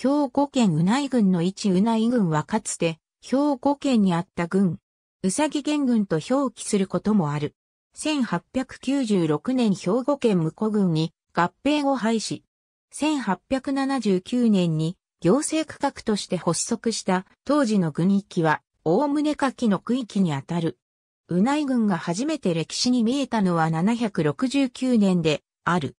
兵庫県うない郡の一うない郡はかつて、兵庫県にあった郡、うさぎ県郡と表記することもある。1896年兵庫県向郡に合併を廃止。1879年に行政区画として発足した当時の郡域は、おおむね下記の区域にあたる。うない郡が初めて歴史に見えたのは769年である。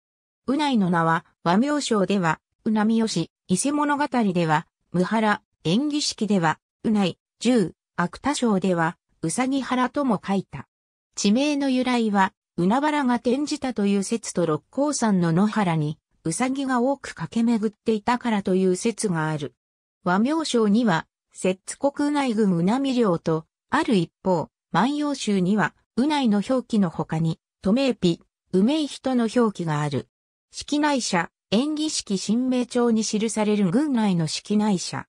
うないの名は和名称ではうなみよし、伊勢物語では、むはら、演技式では、うない、十、芥賞では、うさぎらとも書いた。地名の由来は、海原が転じたという説と六甲山の野原に、うさぎが多く駆け巡っていたからという説がある。和名称には、摂津国内軍うなみ領と、ある一方、万葉集には、うないの表記の他に、め名碑、うめい人の表記がある。式内者、演技式新名帳に記される軍内の式内社。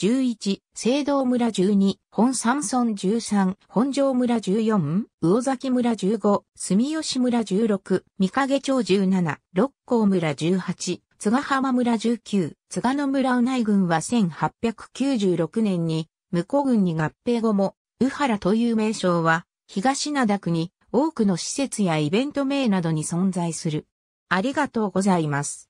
11、聖堂村12、本山村13、本城村14、魚崎村15、住吉村16、三影町17、六甲村18、津賀浜村19、津賀野村う内軍は1896年に、向こう郡に合併後も、宇原という名称は、東灘区に多くの施設やイベント名などに存在する。ありがとうございます。